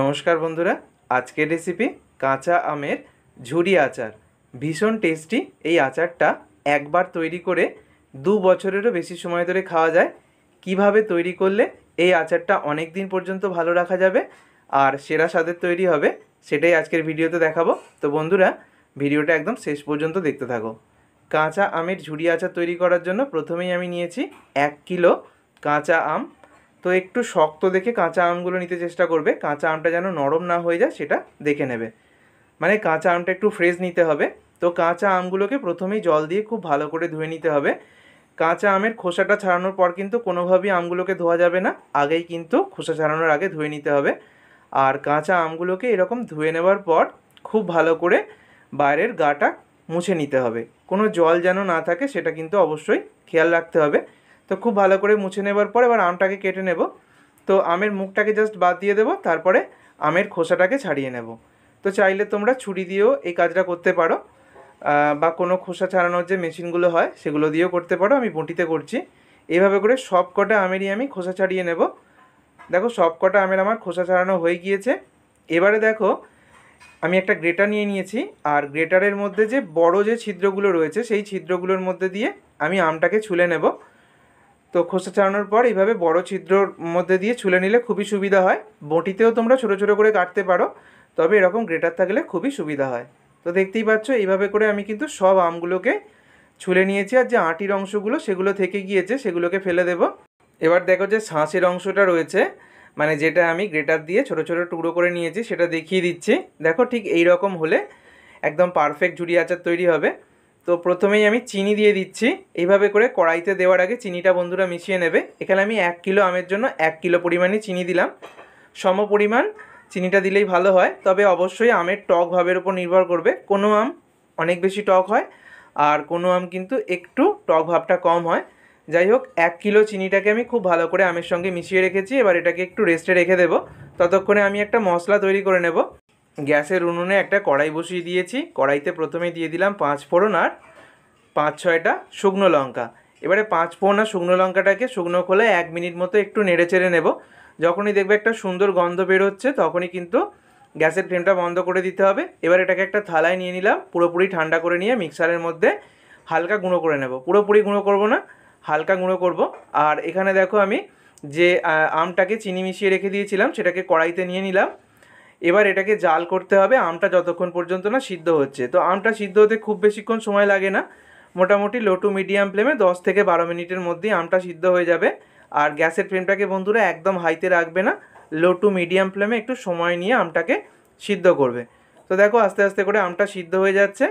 নমস্কার বন্ধুরা আজকের রেসিপি কাঁচা আমের ঝুড়ি আচার ভীষণ টেস্টি এই আচারটা একবার তৈরি করে দু বছরেরও বেশি সময় ধরে খাওয়া যায় কিভাবে তৈরি করলে এই আচারটা অনেক দিন পর্যন্ত ভালো রাখা যাবে আর সেরা স্বাদের তৈরি হবে সেটাই আজকের ভিডিওতে দেখাবো তো বন্ধুরা ভিডিওটা একদম শেষ পর্যন্ত দেখতে থাকো কাঁচা আমের ঝুড়ি আচার তৈরি করার জন্য প্রথমেই আমি নিয়েছি এক কিলো কাঁচা আম তো একটু শক্ত দেখে কাঁচা আমগুলো নিতে চেষ্টা করবে কাঁচা আমটা যেন নরম না হয়ে যায় সেটা দেখে নেবে মানে কাঁচা আমটা একটু ফ্রেশ নিতে হবে তো কাঁচা আমগুলোকে প্রথমেই জল দিয়ে খুব ভালো করে ধুয়ে নিতে হবে কাঁচা আমের খোসাটা ছাড়ানোর পর কিন্তু কোনোভাবেই আমগুলোকে ধোয়া যাবে না আগেই কিন্তু খোসা ছাড়ানোর আগে ধুয়ে নিতে হবে আর কাঁচা আমগুলোকে এরকম ধুয়ে নেওয়ার পর খুব ভালো করে বাইরের গাটা মুছে নিতে হবে কোনো জল যেন না থাকে সেটা কিন্তু অবশ্যই খেয়াল রাখতে হবে তো খুব ভালো করে মুছে নেবার পর এবার আমটাকে কেটে নেব তো আমের মুখটাকে জাস্ট বাদ দিয়ে দেবো তারপরে আমের খোসাটাকে ছাড়িয়ে নেব তো চাইলে তোমরা ছুরি দিয়েও এই কাজটা করতে পারো বা কোনো খোসা ছাড়ানোর যে মেশিনগুলো হয় সেগুলো দিয়েও করতে পারো আমি বঁটিতে করছি এইভাবে করে সব কটা আমেরই আমি খোসা ছাড়িয়ে নেব দেখো সব কটা আমের আমার খোসা ছাড়ানো হয়ে গিয়েছে এবারে দেখো আমি একটা গ্রেটার নিয়ে নিয়েছি আর গ্রেটারের মধ্যে যে বড় যে ছিদ্রগুলো রয়েছে সেই ছিদ্রগুলোর মধ্যে দিয়ে আমি আমটাকে ছুলে নেব তো খোসা ছাড়ানোর পর এইভাবে বড় ছিদ্রর মধ্যে দিয়ে ছুলে নিলে খুবই সুবিধা হয় বটিতেও তোমরা ছোটো ছোটো করে কাটতে পারো তবে এরকম গ্রেটার থাকলে খুবই সুবিধা হয় তো দেখতেই পাচ্ছ এইভাবে করে আমি কিন্তু সব আমগুলোকে ছুলে নিয়েছি আর যে আটির অংশগুলো সেগুলো থেকে গিয়েছে সেগুলোকে ফেলে দেব এবার দেখো যে শাঁসের অংশটা রয়েছে মানে যেটা আমি গ্রেটার দিয়ে ছোট ছোট টুকরো করে নিয়েছি সেটা দেখিয়ে দিচ্ছি দেখো ঠিক এই রকম হলে একদম পারফেক্ট ঝুড়ি আচার তৈরি হবে তো প্রথমেই আমি চিনি দিয়ে দিচ্ছি এইভাবে করে কড়াইতে দেওয়ার আগে চিনিটা বন্ধুরা মিশিয়ে নেবে এখানে আমি এক কিলো আমের জন্য এক কিলো পরিমাণই চিনি দিলাম সম পরিমাণ চিনিটা দিলেই ভালো হয় তবে অবশ্যই আমের টক ভাবের উপর নির্ভর করবে কোনো আম অনেক বেশি টক হয় আর কোনো আম কিন্তু একটু টক ভাবটা কম হয় যাই হোক এক কিলো চিনিটাকে আমি খুব ভালো করে আমের সঙ্গে মিশিয়ে রেখেছি এবার এটাকে একটু রেস্টে রেখে দেবো ততক্ষণে আমি একটা মশলা তৈরি করে নেব গ্যাসের উনুনে একটা কড়াই বসিয়ে দিয়েছি কড়াইতে প্রথমে দিয়ে দিলাম পাঁচ ফোড়ন আর পাঁচ ছয়টা শুকনো লঙ্কা এবারে পাঁচ ফোড়ন আর শুকনো লঙ্কাটাকে শুকনো খোলে এক মিনিট মতো একটু নেড়ে চেড়ে নেব যখনই দেখবে একটা সুন্দর গন্ধ বেরোচ্ছে তখনই কিন্তু গ্যাসের ফ্লেমটা বন্ধ করে দিতে হবে এবার এটাকে একটা থালায় নিয়ে নিলাম পুরোপুরি ঠান্ডা করে নিয়ে মিক্সারের মধ্যে হালকা গুঁড়ো করে নেব পুরোপুরি গুঁড়ো করব না হালকা গুঁড়ো করব আর এখানে দেখো আমি যে আমটাকে চিনি মিশিয়ে রেখে দিয়েছিলাম সেটাকে কড়াইতে নিয়ে নিলাম এবার এটাকে জাল করতে হবে আমটা যতক্ষণ পর্যন্ত না সিদ্ধ হচ্ছে তো আমটা সিদ্ধ হতে খুব বেশিক্ষণ সময় লাগে না মোটামুটি লো টু মিডিয়াম ফ্লেমে দশ থেকে বারো মিনিটের মধ্যেই আমটা সিদ্ধ হয়ে যাবে আর গ্যাসের ফ্লেমটাকে বন্ধুরা একদম হাইতে রাখবে না লো টু মিডিয়াম ফ্লেমে একটু সময় নিয়ে আমটাকে সিদ্ধ করবে তো দেখো আস্তে আস্তে করে আমটা সিদ্ধ হয়ে যাচ্ছে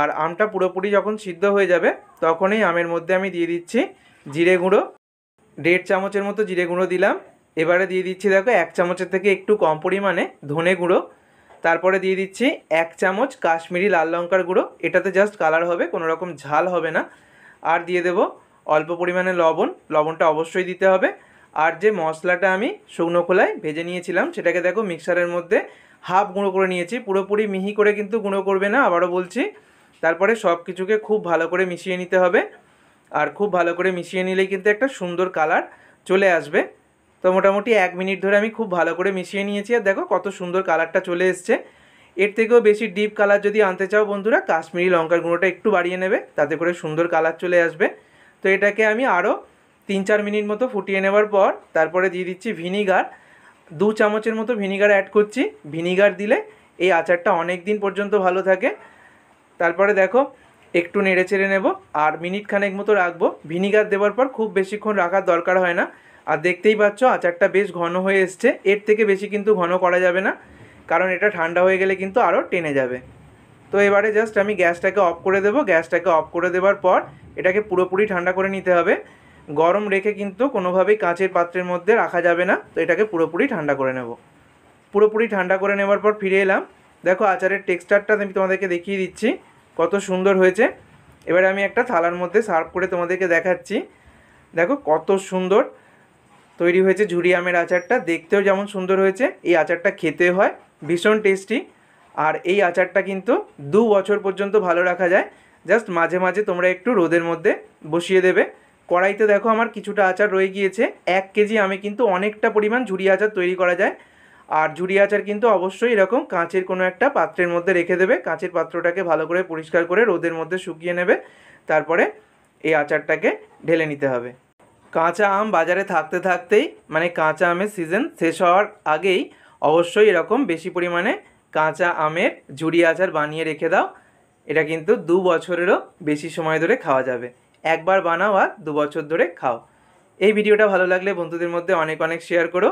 আর আমটা পুরোপুরি যখন সিদ্ধ হয়ে যাবে তখনই আমের মধ্যে আমি দিয়ে দিচ্ছি জিরে গুঁড়ো দেড় চামচের মতো জিরে গুঁড়ো দিলাম এবারে দিয়ে দিচ্ছি দেখো এক চামচের থেকে একটু কম পরিমাণে ধনে গুঁড়ো তারপরে দিয়ে দিচ্ছি এক চামচ কাশ্মীরি লাল লঙ্কার গুঁড়ো এটাতে জাস্ট কালার হবে কোনো রকম ঝাল হবে না আর দিয়ে দেব অল্প পরিমাণে লবণ লবণটা অবশ্যই দিতে হবে আর যে মশলাটা আমি শুকনো খোলায় ভেজে নিয়েছিলাম সেটাকে দেখো মিক্সারের মধ্যে হাফ গুঁড়ো করে নিয়েছি পুরোপুরি মিহি করে কিন্তু গুঁড়ো করবে না আবারও বলছি তারপরে সব কিছুকে খুব ভালো করে মিশিয়ে নিতে হবে আর খুব ভালো করে মিশিয়ে নিলেই কিন্তু একটা সুন্দর কালার চলে আসবে তো মোটামুটি এক মিনিট ধরে আমি খুব ভালো করে মিশিয়ে নিয়েছি আর দেখো কত সুন্দর কালারটা চলে এসছে এর থেকেও বেশি ডিপ কালার যদি আনতে চাও বন্ধুরা কাশ্মীরি লঙ্কার গুঁড়োটা একটু বাড়িয়ে নেবে তাতে করে সুন্দর কালার চলে আসবে তো এটাকে আমি আরও তিন চার মিনিট মতো ফুটিয়ে নেওয়ার পর তারপরে দিয়ে দিচ্ছি ভিনিগার দু চামচের মতো ভিনিগার অ্যাড করছি ভিনিগার দিলে এই আচারটা অনেক দিন পর্যন্ত ভালো থাকে তারপরে দেখো একটু নেড়ে চেড়ে নেব আর মিনিট খানেক মতো রাখবো ভিনিগার দেওয়ার পর খুব বেশিক্ষণ রাখার দরকার হয় না আর দেখতেই পাচ্ছ আচারটা বেশ ঘন হয়ে এসছে এর থেকে বেশি কিন্তু ঘন করা যাবে না কারণ এটা ঠান্ডা হয়ে গেলে কিন্তু আরও টেনে যাবে তো এবারে জাস্ট আমি গ্যাসটাকে অফ করে দেবো গ্যাসটাকে অফ করে দেওয়ার পর এটাকে পুরোপুরি ঠান্ডা করে নিতে হবে গরম রেখে কিন্তু কোনোভাবেই কাঁচের পাত্রের মধ্যে রাখা যাবে না তো এটাকে পুরোপুরি ঠান্ডা করে নেব পুরোপুরি ঠান্ডা করে নেওয়ার পর ফিরে এলাম দেখো আচারের টেক্সচারটা আমি তোমাদেরকে দেখিয়ে দিচ্ছি কত সুন্দর হয়েছে এবারে আমি একটা থালার মধ্যে সার্ভ করে তোমাদেরকে দেখাচ্ছি দেখো কত সুন্দর তৈরি হয়েছে ঝুরি আমের আচারটা দেখতেও যেমন সুন্দর হয়েছে এই আচারটা খেতে হয় ভীষণ টেস্টি আর এই আচারটা কিন্তু দু বছর পর্যন্ত ভালো রাখা যায় জাস্ট মাঝে মাঝে তোমরা একটু রোদের মধ্যে বসিয়ে দেবে কড়াইতে দেখো আমার কিছুটা আচার রয়ে গিয়েছে এক কেজি আমি কিন্তু অনেকটা পরিমাণ ঝুড়ি আচার তৈরি করা যায় আর ঝুড়ি আচার কিন্তু অবশ্যই এরকম কাঁচের কোনো একটা পাত্রের মধ্যে রেখে দেবে কাঁচের পাত্রটাকে ভালো করে পরিষ্কার করে রোদের মধ্যে শুকিয়ে নেবে তারপরে এই আচারটাকে ঢেলে নিতে হবে কাঁচা আম বাজারে থাকতে থাকতেই মানে কাঁচা আমের সিজন শেষ হওয়ার আগেই অবশ্যই এরকম বেশি পরিমাণে কাঁচা আমের ঝুড়ি আচার বানিয়ে রেখে দাও এটা কিন্তু দু বছরেরও বেশি সময় ধরে খাওয়া যাবে একবার বানাও আর দু বছর ধরে খাও এই ভিডিওটা ভালো লাগলে বন্ধুদের মধ্যে অনেক অনেক শেয়ার করো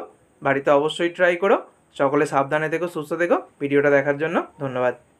বাড়িতে অবশ্যই ট্রাই করো সকলে সাবধানে থেকো সুস্থ থেকো ভিডিওটা দেখার জন্য ধন্যবাদ